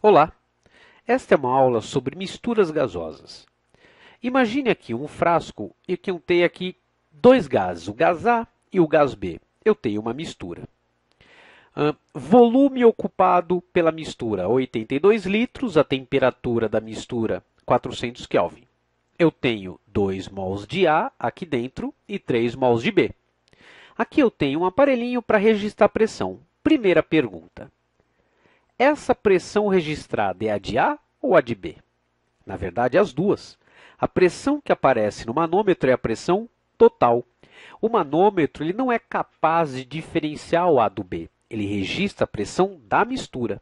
Olá! Esta é uma aula sobre misturas gasosas. Imagine aqui um frasco e que eu tenho aqui dois gases, o gás A e o gás B. Eu tenho uma mistura. Uh, volume ocupado pela mistura, 82 litros, a temperatura da mistura, 400 Kelvin. Eu tenho 2 mols de A aqui dentro e 3 mols de B. Aqui eu tenho um aparelhinho para registrar pressão. Primeira pergunta: essa pressão registrada é a de A ou a de B? Na verdade, é as duas. A pressão que aparece no manômetro é a pressão total. O manômetro ele não é capaz de diferenciar o A do B. Ele registra a pressão da mistura.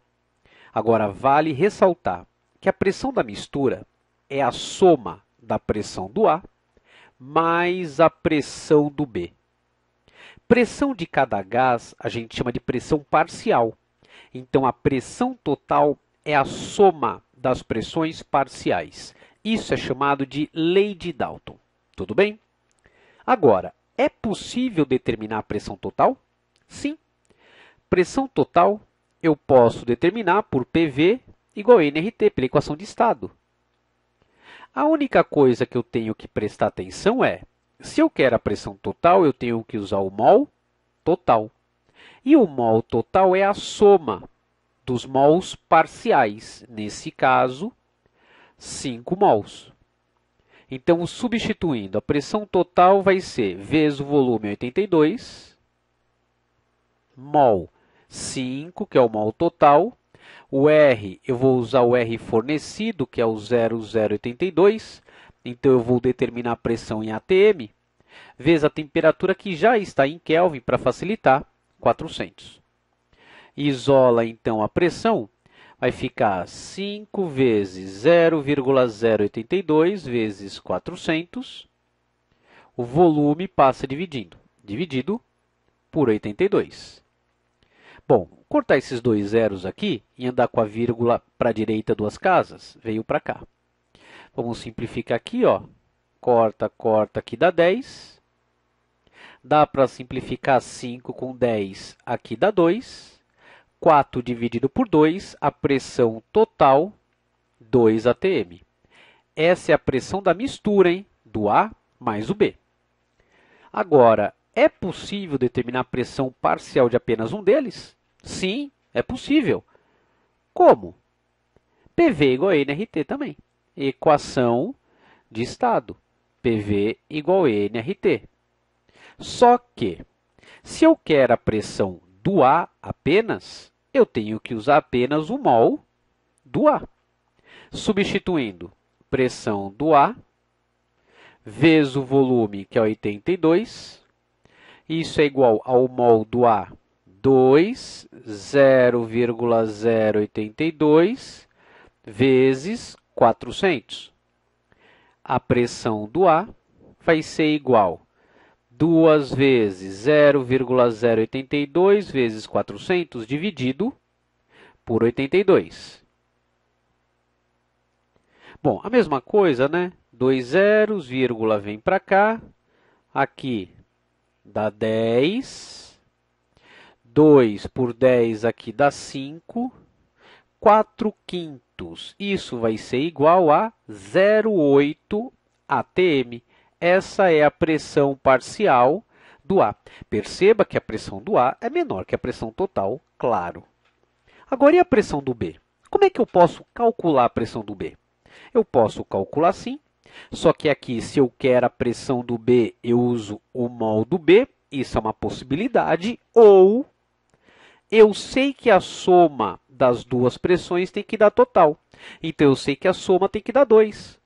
Agora, vale ressaltar que a pressão da mistura é a soma da pressão do A mais a pressão do B. Pressão de cada gás a gente chama de pressão parcial. Então, a pressão total é a soma das pressões parciais. Isso é chamado de lei de Dalton. Tudo bem? Agora, é possível determinar a pressão total? Sim. Pressão total eu posso determinar por PV igual a NRT, pela equação de estado. A única coisa que eu tenho que prestar atenção é, se eu quero a pressão total, eu tenho que usar o mol total. E o mol total é a soma dos mols parciais, nesse caso, 5 mols. Então, substituindo, a pressão total vai ser vezes o volume 82, mol 5, que é o mol total. O R, eu vou usar o R fornecido, que é o 0082. Então, eu vou determinar a pressão em ATM, vezes a temperatura que já está em Kelvin, para facilitar. 400. Isola então a pressão, vai ficar 5 vezes 0,082 vezes 400. O volume passa dividindo, dividido por 82. Bom, cortar esses dois zeros aqui e andar com a vírgula para a direita duas casas, veio para cá. Vamos simplificar aqui, ó. Corta, corta, aqui dá 10 Dá para simplificar 5 com 10, aqui dá 2. 4 dividido por 2, a pressão total, 2 atm. Essa é a pressão da mistura, hein? do A mais o B. Agora, é possível determinar a pressão parcial de apenas um deles? Sim, é possível. Como? PV igual a nRT também. Equação de estado. PV igual a nRT. Só que, se eu quero a pressão do A apenas, eu tenho que usar apenas o mol do A. Substituindo pressão do A vezes o volume, que é 82, isso é igual ao mol do A, 2, 0,082, vezes 400. A pressão do A vai ser igual 2 vezes 0,082 vezes 400 dividido por 82. Bom, a mesma coisa, né? Dois zeros, vírgula vem para cá. Aqui dá 10. 2 por 10 aqui dá 5. 4 quintos. Isso vai ser igual a 0,8 ATM essa é a pressão parcial do A. Perceba que a pressão do A é menor que a pressão total, claro. Agora, e a pressão do B? Como é que eu posso calcular a pressão do B? Eu posso calcular sim, só que aqui, se eu quero a pressão do B, eu uso o mol do B, isso é uma possibilidade, ou eu sei que a soma das duas pressões tem que dar total. Então, eu sei que a soma tem que dar 2.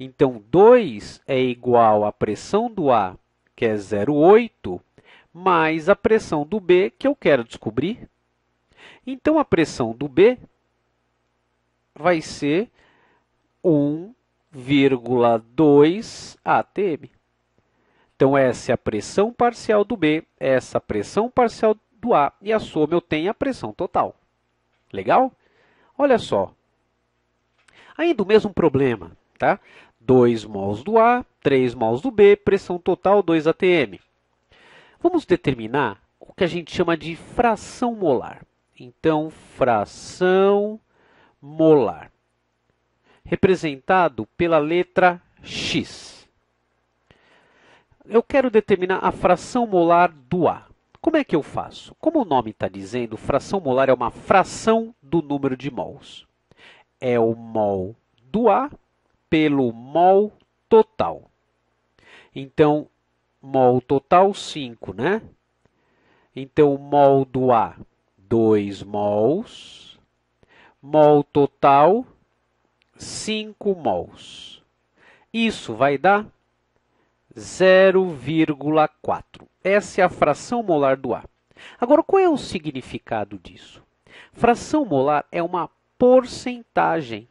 Então, 2 é igual à pressão do A, que é 0,8, mais a pressão do B, que eu quero descobrir. Então, a pressão do B vai ser 1,2 atm. Então, essa é a pressão parcial do B, essa é a pressão parcial do A, e a soma eu tenho a pressão total. Legal? Olha só. Ainda o mesmo problema, tá? 2 mols do A, 3 mols do B, pressão total 2 atm. Vamos determinar o que a gente chama de fração molar. Então, fração molar, representado pela letra x. Eu quero determinar a fração molar do A. Como é que eu faço? Como o nome está dizendo, fração molar é uma fração do número de mols. É o mol do A pelo mol total. Então, mol total 5, né? Então, mol do A, 2 mols. Mol total, 5 mols. Isso vai dar 0,4. Essa é a fração molar do A. Agora, qual é o significado disso? Fração molar é uma porcentagem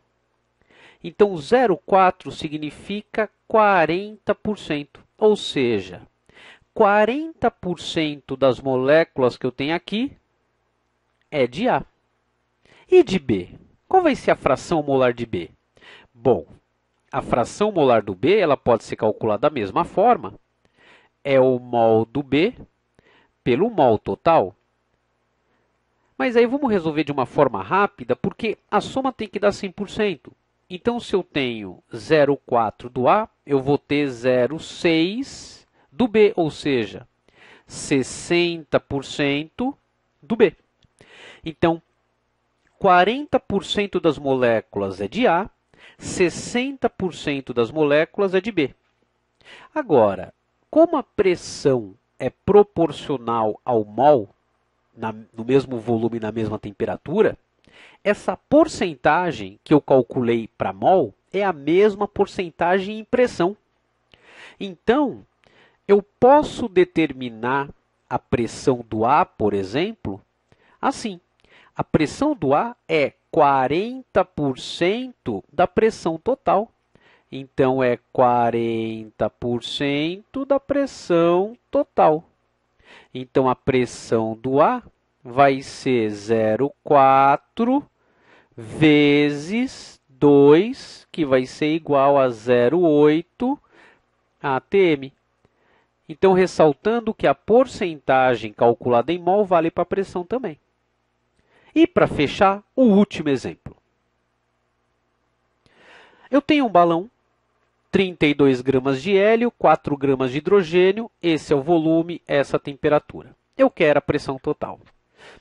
então, 0,4 significa 40%, ou seja, 40% das moléculas que eu tenho aqui é de A. E de B? Qual vai ser a fração molar de B? Bom, a fração molar do B ela pode ser calculada da mesma forma. É o mol do B pelo mol total. Mas aí vamos resolver de uma forma rápida, porque a soma tem que dar 100%. Então, se eu tenho 0,4 do A, eu vou ter 0,6 do B, ou seja, 60% do B. Então, 40% das moléculas é de A, 60% das moléculas é de B. Agora, como a pressão é proporcional ao mol, na, no mesmo volume e na mesma temperatura, essa porcentagem que eu calculei para mol é a mesma porcentagem em pressão. Então, eu posso determinar a pressão do ar, por exemplo, assim. A pressão do ar é 40% da pressão total. Então, é 40% da pressão total. Então, a pressão do ar vai ser 0,4 vezes 2, que vai ser igual a 0,8 ATM. Então, ressaltando que a porcentagem calculada em mol vale para a pressão também. E para fechar, o último exemplo. Eu tenho um balão, 32 gramas de hélio, 4 gramas de hidrogênio, esse é o volume, essa a temperatura. Eu quero a pressão total.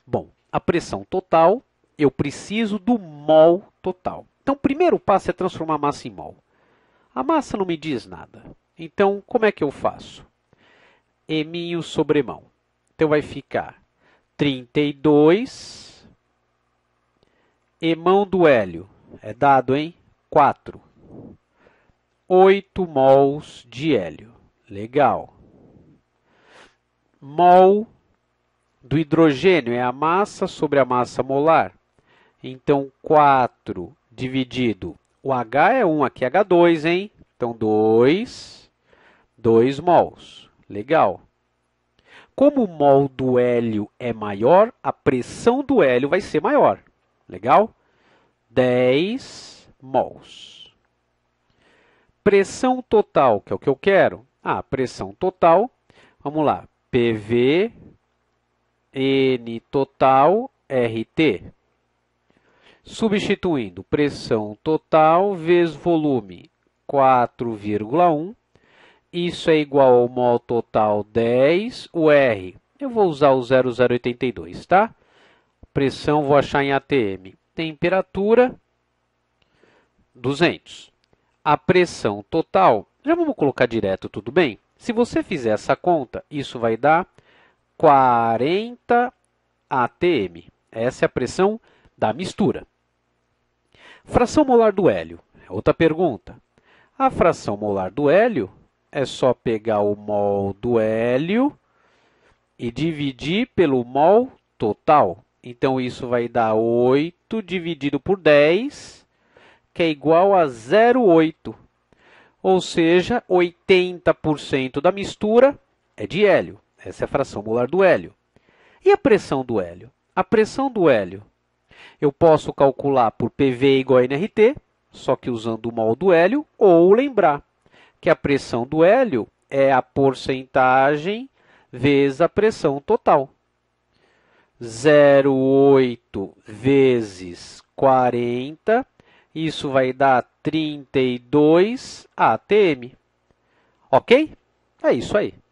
Bom, a pressão total, eu preciso do mol total. Então, o primeiro passo é transformar a massa em mol. A massa não me diz nada. Então, como é que eu faço? M sobre mão. Então, vai ficar 32 e mão do hélio. É dado, hein? 4. 8 mols de hélio. Legal. Mol do hidrogênio é a massa sobre a massa molar. Então, 4 dividido. O H é 1, aqui é H2, hein? Então, 2, 2 mols. Legal. Como o mol do hélio é maior, a pressão do hélio vai ser maior. Legal? 10 mols. Pressão total, que é o que eu quero. Ah, pressão total, vamos lá, PV N total RT. Substituindo pressão total vezes volume 4,1. Isso é igual ao mol total 10, o R. Eu vou usar o 0082, tá? Pressão vou achar em ATM. Temperatura 200. A pressão total, já vamos colocar direto, tudo bem? Se você fizer essa conta, isso vai dar 40 atm. Essa é a pressão da mistura. Fração molar do hélio. Outra pergunta. A fração molar do hélio é só pegar o mol do hélio e dividir pelo mol total. Então, isso vai dar 8 dividido por 10, que é igual a 0,8. Ou seja, 80% da mistura é de hélio. Essa é a fração molar do hélio. E a pressão do hélio? A pressão do hélio eu posso calcular por PV igual a NRT, só que usando o mol do hélio, ou lembrar que a pressão do hélio é a porcentagem vezes a pressão total. 0,8 vezes 40, isso vai dar 32 ATM. Ok? É isso aí.